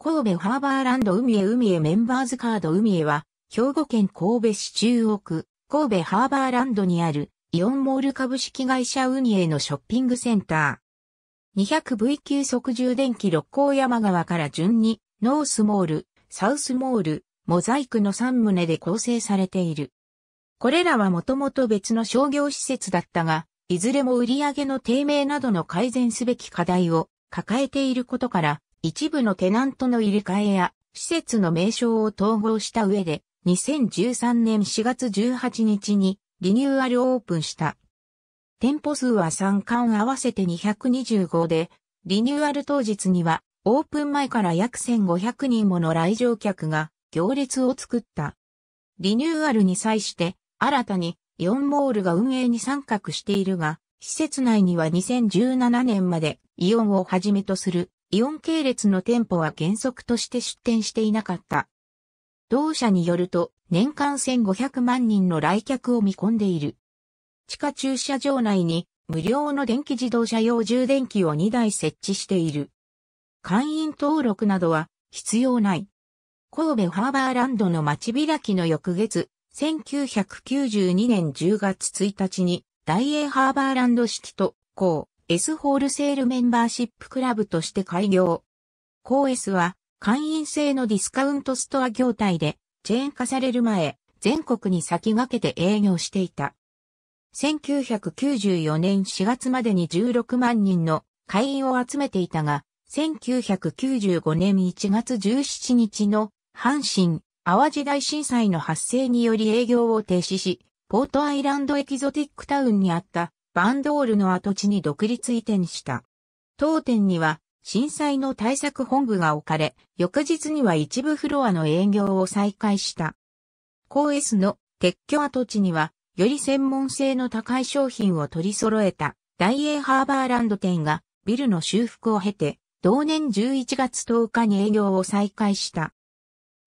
神戸ハーバーランド海へ海へメンバーズカード海へは、兵庫県神戸市中央区、神戸ハーバーランドにある、イオンモール株式会社海へのショッピングセンター。200V 級速充電器六甲山川から順に、ノースモール、サウスモール、モザイクの3棟で構成されている。これらはもともと別の商業施設だったが、いずれも売上の低迷などの改善すべき課題を抱えていることから、一部のテナントの入れ替えや、施設の名称を統合した上で、2013年4月18日にリニューアルオープンした。店舗数は3館合わせて225で、リニューアル当日にはオープン前から約1500人もの来場客が行列を作った。リニューアルに際して新たにイオンモールが運営に参画しているが、施設内には2017年までイオンをはじめとするイオン系列の店舗は原則として出店していなかった。同社によると、年間1500万人の来客を見込んでいる。地下駐車場内に無料の電気自動車用充電器を2台設置している。会員登録などは必要ない。神戸ハーバーランドの街開きの翌月、1992年10月1日に、大英ハーバーランド式と、こう。S ホールセールメンバーシップクラブとして開業。コー S は会員制のディスカウントストア業態でチェーン化される前、全国に先駆けて営業していた。1994年4月までに16万人の会員を集めていたが、1995年1月17日の阪神・淡路大震災の発生により営業を停止し、ポートアイランドエキゾティックタウンにあったバンドールの跡地に独立移転した。当店には震災の対策本部が置かれ、翌日には一部フロアの営業を再開した。高 S の撤去跡地には、より専門性の高い商品を取り揃えた大英ハーバーランド店がビルの修復を経て、同年11月10日に営業を再開した。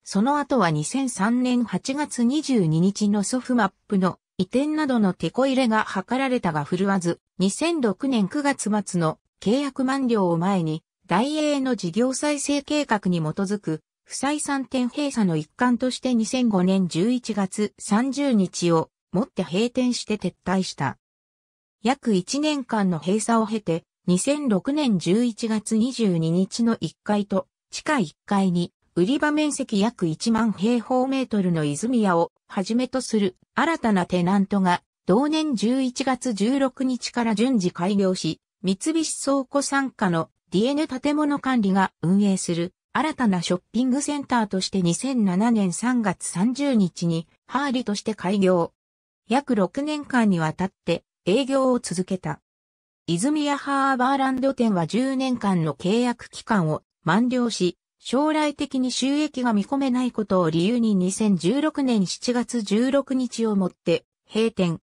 その後は2003年8月22日のソフマップの移転などの手こ入れが図られたが振るわず、2006年9月末の契約満了を前に、大英の事業再生計画に基づく、不採算点閉鎖の一環として2005年11月30日をもって閉店して撤退した。約1年間の閉鎖を経て、2006年11月22日の1階と地下1階に売り場面積約1万平方メートルの泉屋をはじめとする新たなテナントが同年11月16日から順次開業し、三菱倉庫傘下の DN 建物管理が運営する新たなショッピングセンターとして2007年3月30日にハーリとして開業。約6年間にわたって営業を続けた。泉屋ハーバーランド店は10年間の契約期間を満了し、将来的に収益が見込めないことを理由に2016年7月16日をもって閉店。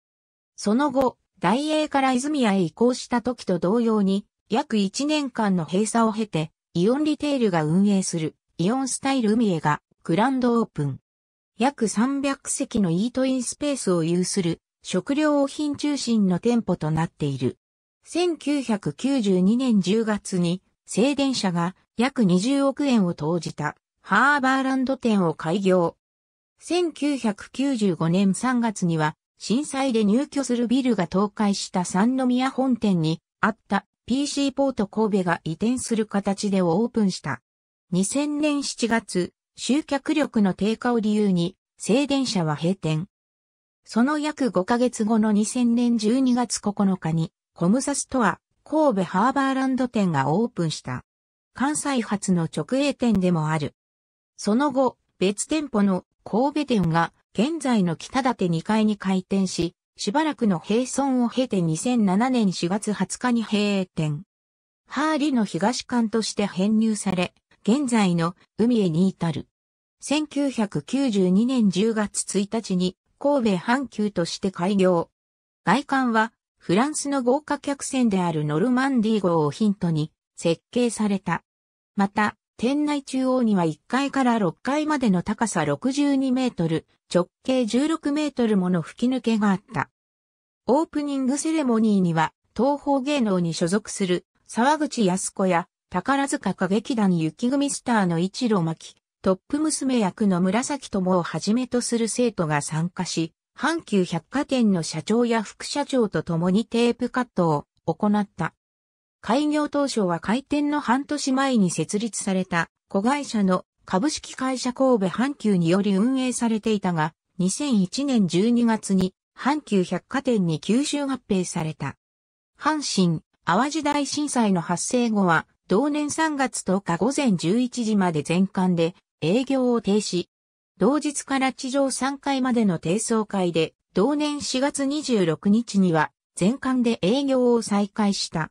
その後、大英から泉谷へ移行した時と同様に、約1年間の閉鎖を経て、イオンリテールが運営するイオンスタイル海へがグランドオープン。約300席のイートインスペースを有する食料品中心の店舗となっている。1992年10月に静電車が約20億円を投じたハーバーランド店を開業。1995年3月には震災で入居するビルが倒壊した三宮本店にあった PC ポート神戸が移転する形でオープンした。2000年7月、集客力の低下を理由に静電車は閉店。その約5ヶ月後の2000年12月9日にコムサストア神戸ハーバーランド店がオープンした。関西発の直営店でもある。その後、別店舗の神戸店が現在の北立2階に開店し、しばらくの閉村を経て2007年4月20日に閉店。ハーリの東館として編入され、現在の海へに至る。1992年10月1日に神戸阪急として開業。外観はフランスの豪華客船であるノルマンディー号をヒントに設計された。また、店内中央には1階から6階までの高さ62メートル、直径16メートルもの吹き抜けがあった。オープニングセレモニーには、東方芸能に所属する沢口康子や宝塚歌劇団雪組スターの一路巻、トップ娘役の紫友をはじめとする生徒が参加し、阪急百貨店の社長や副社長と共にテープカットを行った。開業当初は開店の半年前に設立された子会社の株式会社神戸阪急により運営されていたが、2001年12月に阪急百貨店に吸収合併された。阪神、淡路大震災の発生後は、同年3月10日午前11時まで全館で営業を停止。同日から地上3階までの低層階で、同年4月26日には全館で営業を再開した。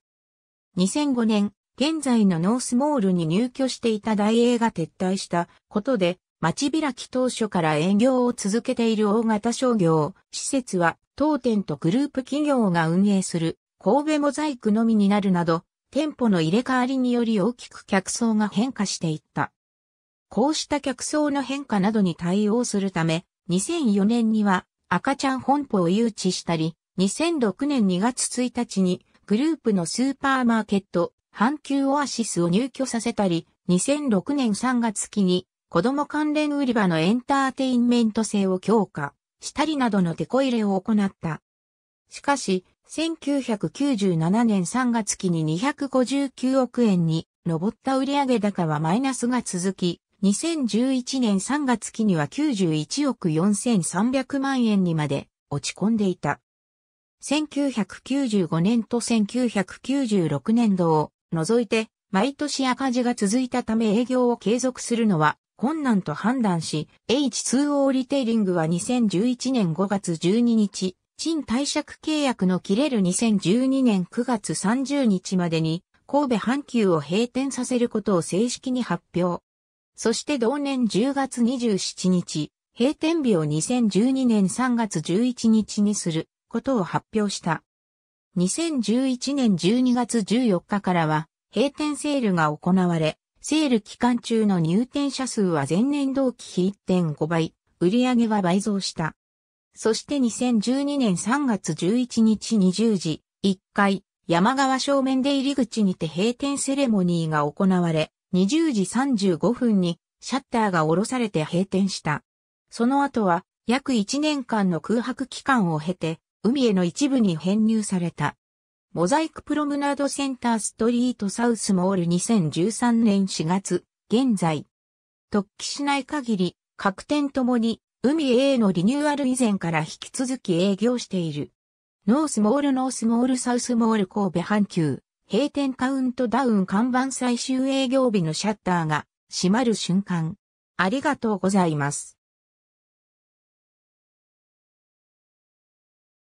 2005年、現在のノースモールに入居していた大英が撤退したことで、町開き当初から営業を続けている大型商業施設は当店とグループ企業が運営する神戸モザイクのみになるなど、店舗の入れ替わりにより大きく客層が変化していった。こうした客層の変化などに対応するため、2004年には赤ちゃん本舗を誘致したり、2006年2月1日にグループのスーパーマーケット、阪急オアシスを入居させたり、2006年3月期に子供関連売り場のエンターテインメント性を強化したりなどのテこ入れを行った。しかし、1997年3月期に259億円に上った売上高はマイナスが続き、2011年3月期には91億4300万円にまで落ち込んでいた。1995年と1996年度を除いて毎年赤字が続いたため営業を継続するのは困難と判断し、H2O リテイリングは2011年5月12日、賃貸借契約の切れる2012年9月30日までに神戸阪急を閉店させることを正式に発表。そして同年10月27日、閉店日を2012年3月11日にする。ことを発表した。2011年12月14日からは閉店セールが行われ、セール期間中の入店者数は前年同期比1.5倍、売上は倍増した。そして2012年3月11日20時、1回、山川正面出入り口にて閉店セレモニーが行われ、20時35分にシャッターが下ろされて閉店した。その後は、約1年間の空白期間を経て、海への一部に編入された。モザイクプロムナードセンターストリートサウスモール2013年4月、現在。突起しない限り、各店ともに、海へのリニューアル以前から引き続き営業している。ノースモールノースモールサウスモール神戸阪急、閉店カウントダウン看板最終営業日のシャッターが閉まる瞬間。ありがとうございます。